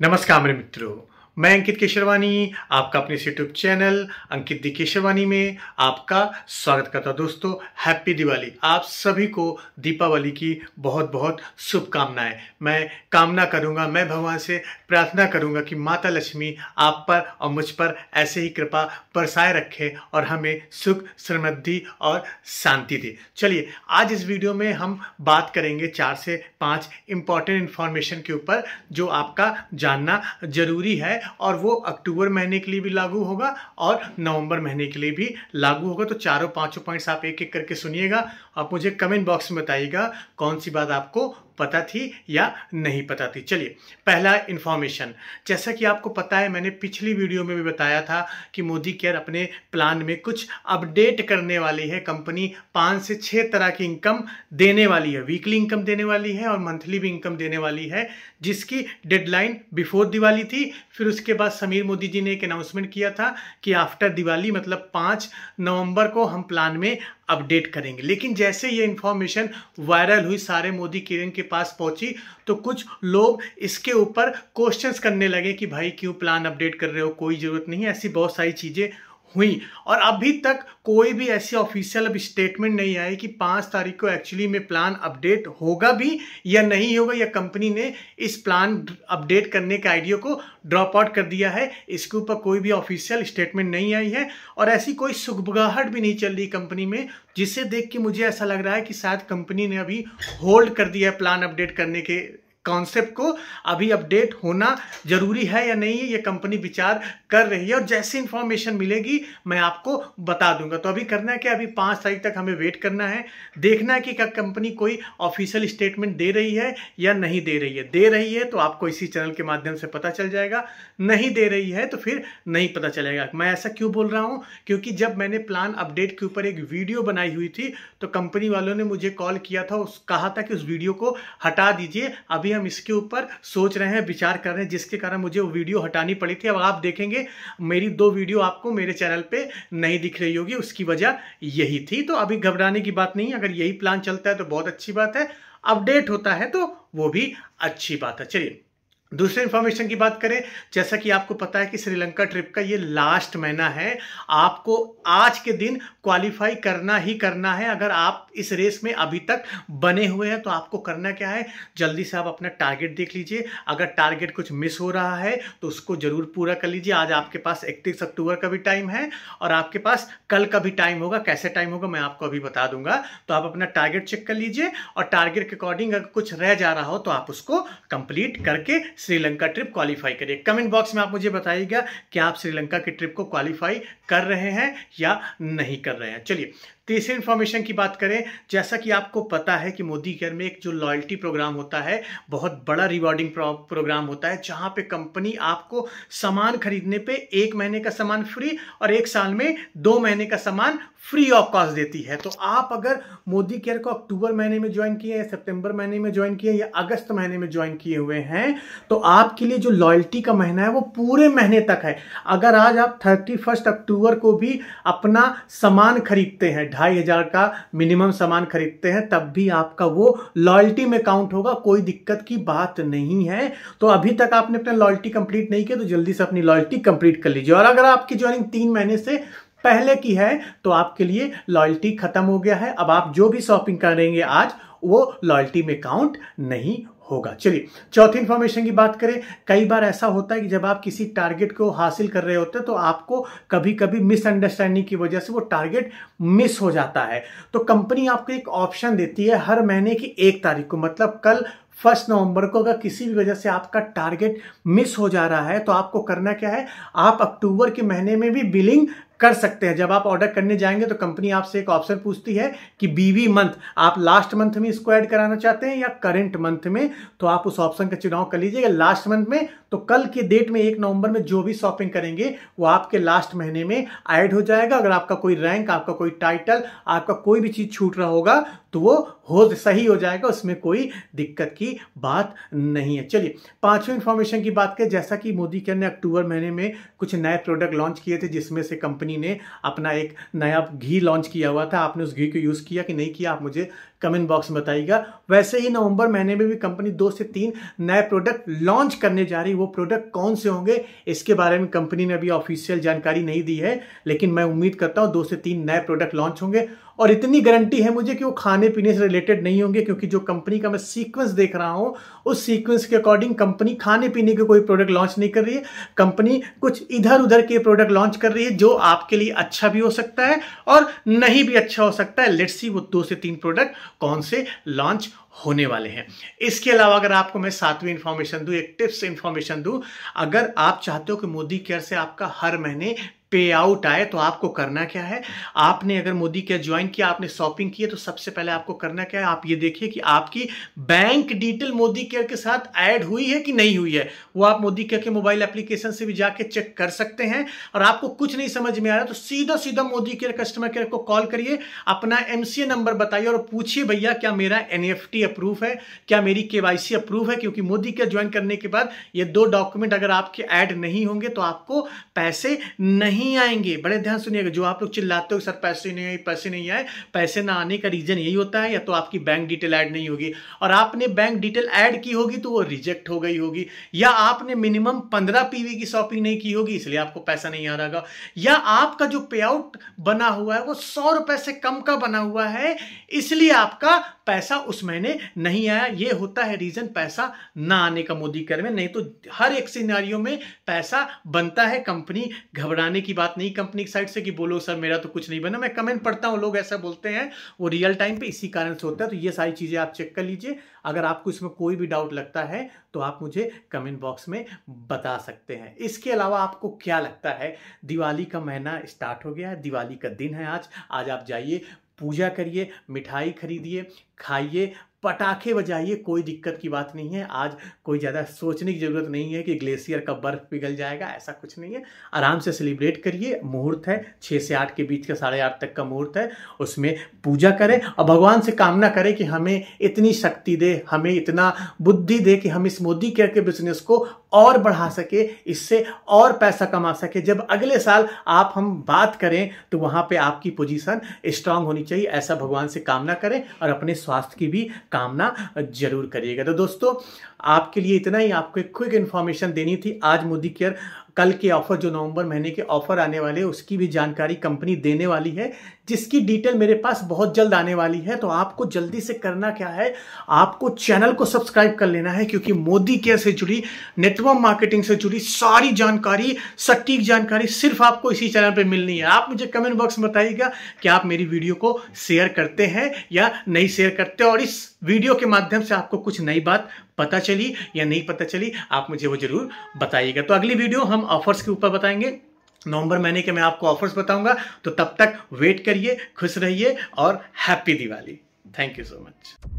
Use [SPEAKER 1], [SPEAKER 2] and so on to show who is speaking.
[SPEAKER 1] નમસ્કાર મિત્રો मैं अंकित केशरवानी आपका अपने यूट्यूब चैनल अंकित दी केशरवानी में आपका स्वागत करता दोस्तों हैप्पी दिवाली आप सभी को दीपावली की बहुत बहुत शुभकामनाएं मैं कामना करूंगा मैं भगवान से प्रार्थना करूंगा कि माता लक्ष्मी आप पर और मुझ पर ऐसे ही कृपा बरसाए रखे और हमें सुख समृद्धि और शांति दे चलिए आज इस वीडियो में हम बात करेंगे चार से पाँच इंपॉर्टेंट इन्फॉर्मेशन के ऊपर जो आपका जानना जरूरी है और वो अक्टूबर महीने के लिए भी लागू होगा और नवंबर महीने के लिए भी लागू होगा तो चारों पांचों पॉइंट्स आप एक एक करके सुनिएगा आप मुझे कमेंट बॉक्स में बताइएगा कौन सी बात आपको पता थी या नहीं पता थी चलिए पहला इन्फॉर्मेशन जैसा कि आपको पता है मैंने पिछली वीडियो में भी बताया था कि मोदी केयर अपने प्लान में कुछ अपडेट करने वाली है कंपनी पाँच से छः तरह की इनकम देने वाली है वीकली इनकम देने वाली है और मंथली भी इनकम देने वाली है जिसकी डेडलाइन बिफोर दिवाली थी फिर उसके बाद समीर मोदी जी ने एक अनाउंसमेंट किया था कि आफ्टर दिवाली मतलब पाँच नवंबर को हम प्लान में अपडेट करेंगे लेकिन जैसे ये इन्फॉर्मेशन वायरल हुई सारे मोदी किरण के पास पहुंची तो कुछ लोग इसके ऊपर क्वेश्चंस करने लगे कि भाई क्यों प्लान अपडेट कर रहे हो कोई ज़रूरत नहीं है ऐसी बहुत सारी चीज़ें हुई और अभी तक कोई भी ऐसी ऑफिशियल अब स्टेटमेंट नहीं आई कि पाँच तारीख को एक्चुअली में प्लान अपडेट होगा भी या नहीं होगा या कंपनी ने इस प्लान अपडेट करने के आइडिया को ड्रॉप आउट कर दिया है इसके ऊपर कोई भी ऑफिशियल स्टेटमेंट नहीं आई है और ऐसी कोई सुखबगाहट भी नहीं चल रही कंपनी में जिसे देख के मुझे ऐसा लग रहा है कि शायद कंपनी ने अभी होल्ड कर दिया है प्लान अपडेट करने के कॉन्सेप्ट को अभी अपडेट होना जरूरी है या नहीं है ये कंपनी विचार कर रही है और जैसी इंफॉर्मेशन मिलेगी मैं आपको बता दूंगा तो अभी करना है क्या अभी पाँच तारीख तक हमें वेट करना है देखना है कि क्या कंपनी कोई ऑफिशियल स्टेटमेंट दे रही है या नहीं दे रही है दे रही है तो आपको इसी चैनल के माध्यम से पता चल जाएगा नहीं दे रही है तो फिर नहीं पता चलेगा मैं ऐसा क्यों बोल रहा हूँ क्योंकि जब मैंने प्लान अपडेट के ऊपर एक वीडियो बनाई हुई थी तो कंपनी वालों ने मुझे कॉल किया था उस कहा था कि उस वीडियो को हटा दीजिए अभी अभी हम इसके ऊपर सोच रहे हैं विचार कर रहे हैं जिसके कारण मुझे वो वीडियो हटानी पड़ी थी अब आप देखेंगे मेरी दो वीडियो आपको मेरे चैनल पे नहीं दिख रही होगी उसकी वजह यही थी तो अभी घबराने की बात नहीं अगर यही प्लान चलता है तो बहुत अच्छी बात है अपडेट होता है तो वो भी अच्छी बात है चलिए दूसरे इन्फॉर्मेशन की बात करें जैसा कि आपको पता है कि श्रीलंका ट्रिप का ये लास्ट महीना है आपको आज के दिन क्वालिफाई करना ही करना है अगर आप इस रेस में अभी तक बने हुए हैं तो आपको करना क्या है जल्दी से आप अपना टारगेट देख लीजिए अगर टारगेट कुछ मिस हो रहा है तो उसको जरूर पूरा कर लीजिए आज आपके पास इकतीस अक्टूबर का भी टाइम है और आपके पास कल का भी टाइम होगा कैसे टाइम होगा मैं आपको अभी बता दूंगा तो आप अपना टारगेट चेक कर लीजिए और टारगेट के अकॉर्डिंग अगर कुछ रह जा रहा हो तो आप उसको कंप्लीट करके श्रीलंका ट्रिप क्वालिफाई करिए कमेंट बॉक्स में आप मुझे बताइएगा कि आप श्रीलंका की ट्रिप को क्वालिफाई कर रहे हैं या नहीं कर रहे हैं चलिए तीसरी इन्फॉर्मेशन की बात करें जैसा कि आपको पता है कि मोदी केयर में एक जो लॉयल्टी प्रोग्राम होता है बहुत बड़ा रिवॉर्डिंग प्रोग्राम होता है जहां पे कंपनी आपको सामान खरीदने पे एक महीने का सामान फ्री और एक साल में दो महीने का सामान फ्री ऑफ कॉस्ट देती है तो आप अगर मोदी केयर को अक्टूबर महीने में ज्वाइन किए या सितंबर महीने में ज्वाइन किए या अगस्त महीने में ज्वाइन किए हुए हैं तो आपके लिए जो लॉयल्टी का महीना है वो पूरे महीने तक है अगर आज आप थर्टी फर्स्ट अक्टूबर को भी अपना सामान खरीदते हैं ढाई हजार का मिनिमम सामान खरीदते हैं तब भी आपका वो लॉयल्टी में काउंट होगा कोई दिक्कत की बात नहीं है तो अभी तक आपने अपना लॉयल्टी कंप्लीट नहीं किया तो जल्दी से अपनी लॉयल्टी कंप्लीट कर लीजिए और अगर आपकी ज्वाइनिंग तीन महीने से पहले की है तो आपके लिए लॉयल्टी खत्म हो गया है अब आप जो भी शॉपिंग करेंगे आज वो लॉयल्टी में काउंट नहीं होगा चलिए चौथी इंफॉर्मेशन की बात करें कई बार ऐसा होता है कि जब आप किसी टारगेट को हासिल कर रहे होते हैं तो आपको कभी कभी मिसअंडरस्टैंडिंग की वजह से वो टारगेट मिस हो जाता है तो कंपनी आपको एक ऑप्शन देती है हर महीने की एक तारीख को मतलब कल फर्स्ट नवंबर को अगर किसी भी वजह से आपका टारगेट मिस हो जा रहा है तो आपको करना क्या है आप अक्टूबर के महीने में भी बिलिंग कर सकते हैं जब आप ऑर्डर करने जाएंगे तो कंपनी आपसे एक ऑप्शन पूछती है कि बीवी मंथ आप लास्ट मंथ में इसको ऐड कराना चाहते हैं या करेंट मंथ में तो आप उस ऑप्शन का चुनाव कर लीजिएगा लास्ट मंथ में तो कल के डेट में एक नवंबर में जो भी शॉपिंग करेंगे वो आपके लास्ट महीने में ऐड हो जाएगा अगर आपका कोई रैंक आपका कोई टाइटल आपका कोई भी चीज़ छूट रहा होगा तो वो हो सही हो जाएगा उसमें कोई दिक्कत की बात नहीं है चलिए पांचवें इन्फॉर्मेशन की बात करें जैसा कि मोदी के ने अक्टूबर महीने में कुछ नए प्रोडक्ट लॉन्च किए थे जिसमें से कंपनी कंपनी ने अपना एक नया घी लॉन्च किया हुआ था आपने उस घी को यूज़ किया कि नहीं किया आप मुझे कमेंट बॉक्स में बताइएगा वैसे ही नवंबर महीने में भी कंपनी दो से तीन नए प्रोडक्ट लॉन्च करने जा रही है वो प्रोडक्ट कौन से होंगे इसके बारे में कंपनी ने अभी ऑफिशियल जानकारी नहीं दी है लेकिन मैं उम्मीद करता हूँ दो से तीन नए प्रोडक्ट लॉन्च होंगे और इतनी गारंटी है मुझे कि वो खाने पीने से रिलेटेड नहीं होंगे क्योंकि जो कंपनी का मैं सीक्वेंस देख रहा हूँ उस सीक्वेंस के अकॉर्डिंग कंपनी खाने पीने के कोई प्रोडक्ट लॉन्च नहीं कर रही है कंपनी कुछ इधर उधर के प्रोडक्ट लॉन्च कर रही है जो आपके लिए अच्छा भी हो सकता है और नहीं भी अच्छा हो सकता है लेट्स सी वो दो से तीन प्रोडक्ट कौन से लॉन्च होने वाले हैं इसके अलावा अगर आपको मैं सातवीं इन्फॉर्मेशन दूं एक टिप्स इन्फॉर्मेशन दूं अगर आप चाहते हो कि मोदी केयर से आपका हर महीने पे आउट आए तो आपको करना क्या है आपने अगर मोदी केयर ज्वाइन किया आपने शॉपिंग की है तो सबसे पहले आपको करना क्या है आप ये देखिए कि आपकी बैंक डिटेल मोदी केयर के साथ ऐड हुई है कि नहीं हुई है वो आप मोदी केयर के मोबाइल एप्लीकेशन से भी जाके चेक कर सकते हैं और आपको कुछ नहीं समझ में आ रहा तो सीधा सीधा मोदी केयर कस्टमर केयर को कॉल करिए अपना एम नंबर बताइए और पूछिए भैया क्या मेरा एनईएफटी अप्रूव है क्या मेरी के अप्रूव है क्योंकि मोदी के ज्वाइन करने के बाद ये दो डॉक्यूमेंट अगर आपके ऐड नहीं होंगे तो आपको पैसे नहीं आएंगे बड़े ध्यान सुनिएगा जो आप लोग चिल्लाते हो सर पैसे नहीं आए पैसे नहीं आए पैसे ना आने का रीजन यही होता है या तो आपकी बैंक डिटेल ऐड नहीं होगी और आपने बैंक डिटेल ऐड की होगी तो वो रिजेक्ट हो गई होगी या आपने मिनिमम पंद्रह पीवी की शॉपिंग नहीं की होगी इसलिए आपको पैसा नहीं आ रहा होगा या आपका जो पे आउट बना हुआ है वो सौ रुपए से कम का बना हुआ है इसलिए आपका पैसा उस महीने नहीं आया ये होता है रीजन पैसा ना आने का मोदी कर में नहीं तो हर एक सिनारियों में पैसा बनता है कंपनी घबराने की बात नहीं कंपनी की साइड से कि बोलो सर मेरा तो कुछ नहीं बना मैं कमेंट पढ़ता हूँ लोग ऐसा बोलते हैं वो रियल टाइम पे इसी कारण से होता है तो ये सारी चीज़ें आप चेक कर लीजिए अगर आपको इसमें कोई भी डाउट लगता है तो आप मुझे कमेंट बॉक्स में बता सकते हैं इसके अलावा आपको क्या लगता है दिवाली का महीना स्टार्ट हो गया है दिवाली का दिन है आज आज आप जाइए पूजा करिए मिठाई खरीदिए खाइए पटाखे बजाइए कोई दिक्कत की बात नहीं है आज कोई ज़्यादा सोचने की ज़रूरत नहीं है कि ग्लेशियर का बर्फ पिघल जाएगा ऐसा कुछ नहीं है आराम से सेलिब्रेट करिए मुहूर्त है छः से आठ के बीच का साढ़े आठ तक का मुहूर्त है उसमें पूजा करें और भगवान से कामना करें कि हमें इतनी शक्ति दे हमें इतना बुद्धि दे कि हम इस मोदी केयर के बिजनेस को और बढ़ा सके इससे और पैसा कमा सके जब अगले साल आप हम बात करें तो वहां पे आपकी पोजीशन स्ट्रांग होनी चाहिए ऐसा भगवान से कामना करें और अपने स्वास्थ्य की भी कामना जरूर करिएगा तो दोस्तों आपके लिए इतना ही आपको क्विक इन्फॉर्मेशन देनी थी आज मोदी केयर कल के ऑफर जो नवंबर महीने के ऑफर आने वाले उसकी भी जानकारी कंपनी देने वाली है जिसकी डिटेल मेरे पास बहुत जल्द आने वाली है तो आपको जल्दी से करना क्या है आपको चैनल को सब्सक्राइब कर लेना है क्योंकि मोदी केयर से जुड़ी नेटवर्क मार्केटिंग से जुड़ी सारी जानकारी सटीक जानकारी सिर्फ आपको इसी चैनल पर मिलनी है आप मुझे कमेंट बॉक्स में बताइएगा कि आप मेरी वीडियो को शेयर करते हैं या नहीं शेयर करते और इस वीडियो के माध्यम से आपको कुछ नई बात पता चली या नहीं पता चली आप मुझे वो जरूर बताइएगा तो अगली वीडियो हम ऑफर्स के ऊपर बताएंगे नवंबर महीने के मैं आपको ऑफर्स बताऊंगा तो तब तक वेट करिए खुश रहिए और happy Diwali thank you so much